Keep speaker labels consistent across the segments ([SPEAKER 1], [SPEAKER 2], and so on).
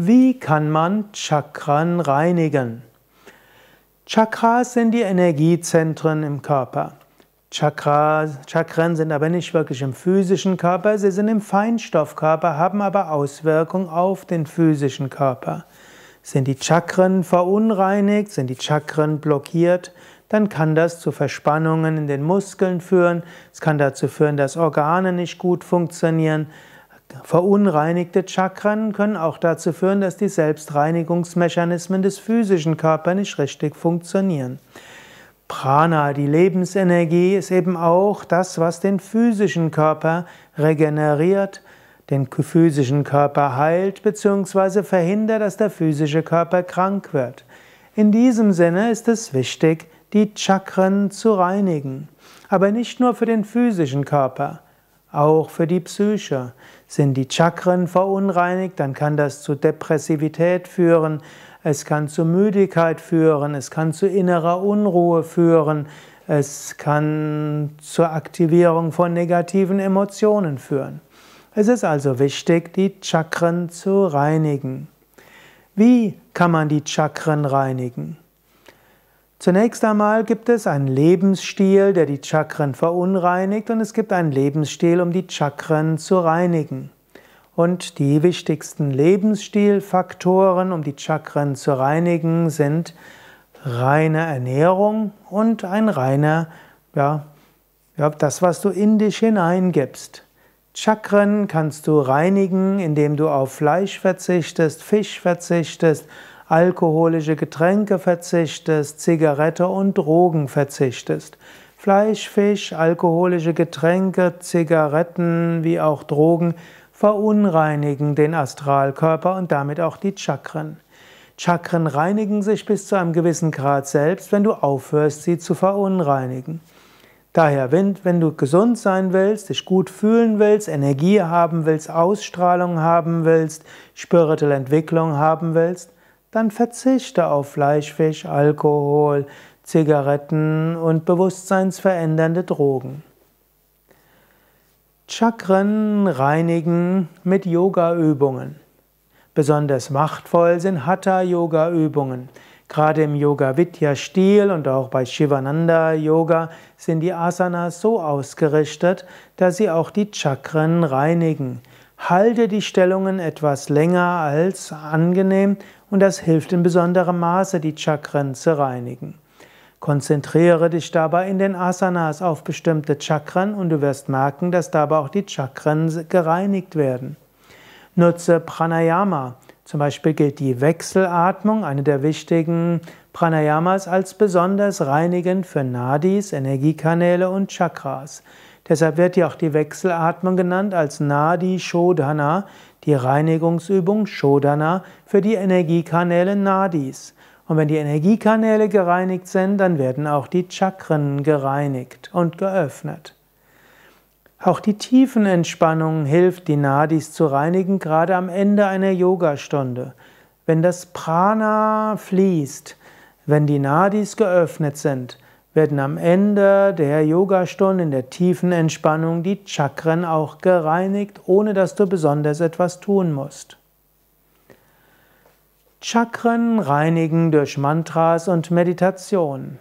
[SPEAKER 1] Wie kann man Chakran reinigen? Chakras sind die Energiezentren im Körper. Chakras, Chakren sind aber nicht wirklich im physischen Körper, sie sind im Feinstoffkörper, haben aber Auswirkungen auf den physischen Körper. Sind die Chakren verunreinigt, sind die Chakren blockiert, dann kann das zu Verspannungen in den Muskeln führen, es kann dazu führen, dass Organe nicht gut funktionieren, Verunreinigte Chakren können auch dazu führen, dass die Selbstreinigungsmechanismen des physischen Körpers nicht richtig funktionieren. Prana, die Lebensenergie, ist eben auch das, was den physischen Körper regeneriert, den physischen Körper heilt bzw. verhindert, dass der physische Körper krank wird. In diesem Sinne ist es wichtig, die Chakren zu reinigen, aber nicht nur für den physischen Körper. Auch für die Psyche. Sind die Chakren verunreinigt, dann kann das zu Depressivität führen, es kann zu Müdigkeit führen, es kann zu innerer Unruhe führen, es kann zur Aktivierung von negativen Emotionen führen. Es ist also wichtig, die Chakren zu reinigen. Wie kann man die Chakren reinigen? Zunächst einmal gibt es einen Lebensstil, der die Chakren verunreinigt und es gibt einen Lebensstil, um die Chakren zu reinigen. Und die wichtigsten Lebensstilfaktoren, um die Chakren zu reinigen, sind reine Ernährung und ein reiner, ja, ja, das, was du in dich hineingibst. Chakren kannst du reinigen, indem du auf Fleisch verzichtest, Fisch verzichtest, alkoholische Getränke verzichtest, Zigarette und Drogen verzichtest. Fleisch, Fisch, alkoholische Getränke, Zigaretten wie auch Drogen verunreinigen den Astralkörper und damit auch die Chakren. Chakren reinigen sich bis zu einem gewissen Grad selbst, wenn du aufhörst, sie zu verunreinigen. Daher, wenn, wenn du gesund sein willst, dich gut fühlen willst, Energie haben willst, Ausstrahlung haben willst, spirituelle Entwicklung haben willst, dann verzichte auf Fleisch, Fisch, Alkohol, Zigaretten und bewusstseinsverändernde Drogen. Chakren reinigen mit Yoga-Übungen. Besonders machtvoll sind Hatha-Yoga-Übungen. Gerade im Yoga-Vidya-Stil und auch bei Shivananda-Yoga sind die Asanas so ausgerichtet, dass sie auch die Chakren reinigen. Halte die Stellungen etwas länger als angenehm und das hilft in besonderem Maße, die Chakren zu reinigen. Konzentriere dich dabei in den Asanas auf bestimmte Chakren und du wirst merken, dass dabei auch die Chakren gereinigt werden. Nutze Pranayama. Zum Beispiel gilt die Wechselatmung, eine der wichtigen Pranayamas, als besonders reinigend für Nadis, Energiekanäle und Chakras. Deshalb wird ja auch die Wechselatmung genannt als Nadi Shodhana, die Reinigungsübung Shodhana für die Energiekanäle Nadis. Und wenn die Energiekanäle gereinigt sind, dann werden auch die Chakren gereinigt und geöffnet. Auch die Tiefenentspannung hilft, die Nadis zu reinigen, gerade am Ende einer Yogastunde. Wenn das Prana fließt, wenn die Nadis geöffnet sind, werden am Ende der Yogastunden in der tiefen Entspannung die Chakren auch gereinigt, ohne dass du besonders etwas tun musst. Chakren reinigen durch Mantras und Meditation.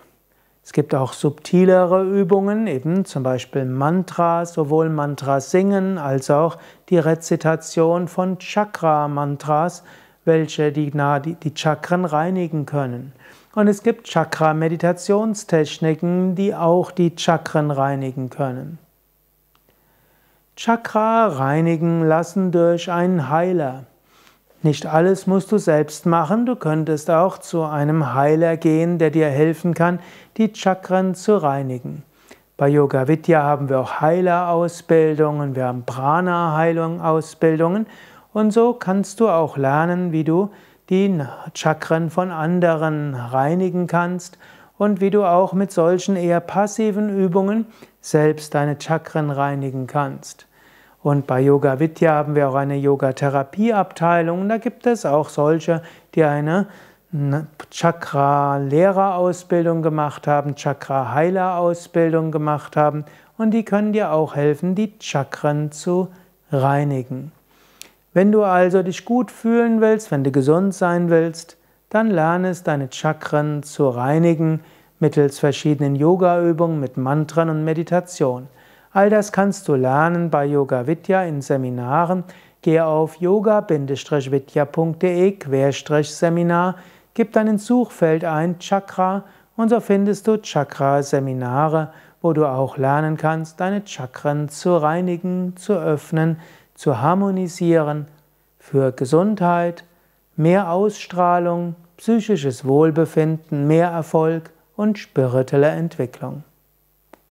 [SPEAKER 1] Es gibt auch subtilere Übungen, eben zum Beispiel Mantras, sowohl Mantras singen als auch die Rezitation von Chakra-Mantras, welche die, Gnadi, die Chakren reinigen können. Und es gibt Chakra-Meditationstechniken, die auch die Chakren reinigen können. Chakra reinigen lassen durch einen Heiler. Nicht alles musst du selbst machen, du könntest auch zu einem Heiler gehen, der dir helfen kann, die Chakren zu reinigen. Bei Yoga Vidya haben wir auch Heilerausbildungen, wir haben Prana-Heilung-Ausbildungen und so kannst du auch lernen, wie du die Chakren von anderen reinigen kannst und wie du auch mit solchen eher passiven Übungen selbst deine Chakren reinigen kannst. Und bei Yoga Vidya haben wir auch eine Yoga-Therapie-Abteilung. Da gibt es auch solche, die eine Chakra-Lehrerausbildung gemacht haben, Chakra-Heiler-Ausbildung gemacht haben. Und die können dir auch helfen, die Chakren zu reinigen. Wenn du also dich gut fühlen willst, wenn du gesund sein willst, dann lerne es, deine Chakren zu reinigen mittels verschiedenen Yogaübungen mit Mantren und Meditation. All das kannst du lernen bei Yoga Vidya in Seminaren. Gehe auf yoga-vidya.de-seminar, gib dein Suchfeld ein Chakra und so findest du Chakra-Seminare, wo du auch lernen kannst, deine Chakren zu reinigen, zu öffnen, zu harmonisieren für Gesundheit, mehr Ausstrahlung, psychisches Wohlbefinden, mehr Erfolg und spirituelle Entwicklung.